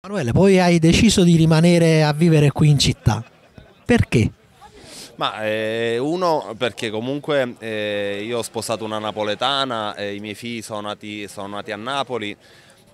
Manuele, poi hai deciso di rimanere a vivere qui in città. Perché? Ma eh, uno perché comunque eh, io ho sposato una napoletana, eh, i miei figli sono nati, sono nati a Napoli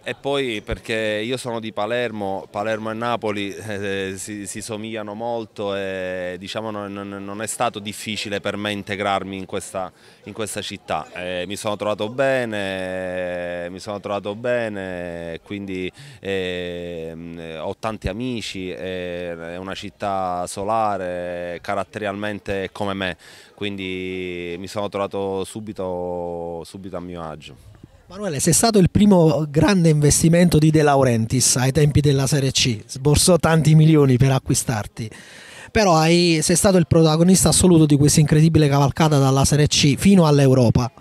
e poi perché io sono di Palermo, Palermo e Napoli eh, si, si, somigliano molto e diciamo non, non, è stato difficile per me integrarmi in questa, in questa città. Eh, mi sono trovato bene, eh, mi sono trovato bene, quindi eh, ho tanti amici, eh, è una città solare, caratterialmente come me, quindi mi sono trovato subito, subito a mio agio. Manuele, sei stato il primo grande investimento di De Laurentiis ai tempi della Serie C, sborsò tanti milioni per acquistarti, però hai, sei stato il protagonista assoluto di questa incredibile cavalcata dalla Serie C fino all'Europa.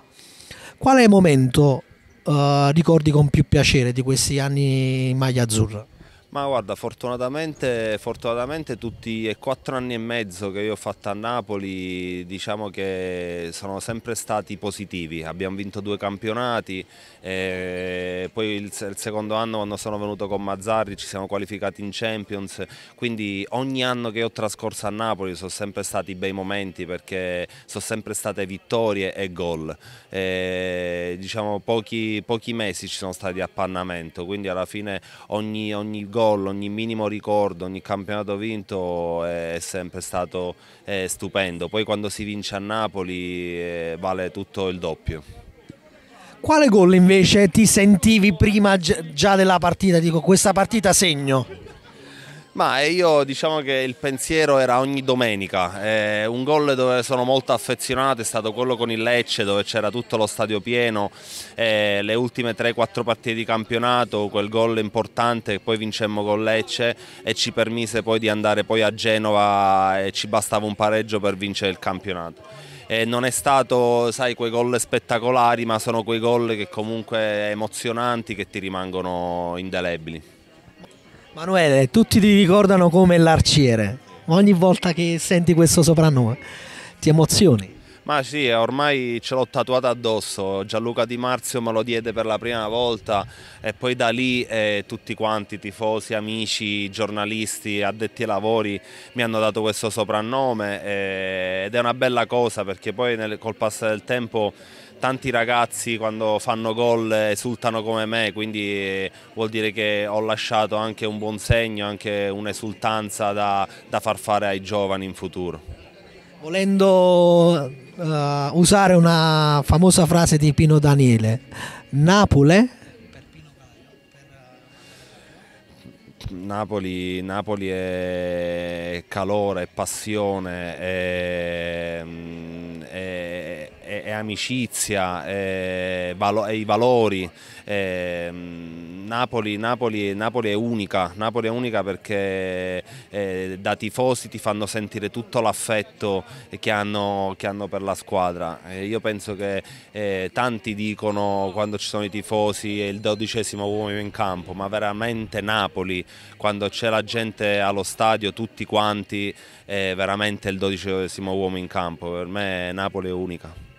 Quale momento uh, ricordi con più piacere di questi anni in maglia azzurra? Ma guarda, fortunatamente, fortunatamente tutti e quattro anni e mezzo che io ho fatto a Napoli diciamo che sono sempre stati positivi, abbiamo vinto due campionati, eh, poi il, il, secondo anno quando sono venuto con Mazzarri ci siamo qualificati in Champions, quindi ogni anno che ho trascorso a Napoli sono sempre stati bei momenti perché sono sempre state vittorie e gol. E, eh, diciamo pochi, pochi mesi ci sono stati di appannamento, quindi alla fine ogni, ogni gol gol, ogni minimo ricordo, ogni campionato vinto è sempre stato è stupendo. Poi quando si vince a Napoli eh, vale tutto il doppio. Quale gol invece ti sentivi prima già della partita? Dico, questa partita segno. Ma io diciamo che il pensiero era ogni domenica, eh, un gol dove sono molto affezionato è stato quello con il Lecce dove c'era tutto lo stadio pieno, eh, le ultime 3-4 partite di campionato, quel gol importante che poi vincemmo con Lecce e ci permise poi di andare poi a Genova e ci bastava un pareggio per vincere il campionato. Eh, non è stato sai, quei gol spettacolari ma sono quei gol che comunque emozionanti che ti rimangono indelebili. Manuele, tutti ti ricordano come l'arciere. Ogni volta che senti questo soprannome ti emozioni. Ma sì, eh, ormai ce l'ho tatuata addosso, Gianluca Di Marzio me lo diede per la prima volta e poi da lì eh, tutti quanti, tifosi, amici, giornalisti, addetti ai lavori, mi hanno dato questo soprannome eh, ed è una bella cosa perché poi nel, col passare del tempo tanti ragazzi quando fanno gol esultano come me, quindi eh, vuol dire che ho lasciato anche un buon segno, anche un'esultanza da, da far fare ai giovani in futuro. Volendo uh, usare una famosa frase di Pino Daniele, Napole? Napoli, Napoli è calore, è passione, è mm, è, è amicizia, è, valo, è i valori. È, mm, Napoli, Napoli, Napoli, è unica, Napoli è unica perché eh, da tifosi ti fanno sentire tutto l'affetto che hanno, che hanno, per la squadra. io penso che eh, tanti dicono quando ci sono i tifosi è il dodicesimo uomo in campo, ma veramente Napoli quando c'è la gente allo stadio, tutti quanti, è veramente il dodicesimo uomo in campo. Per me Napoli è unica.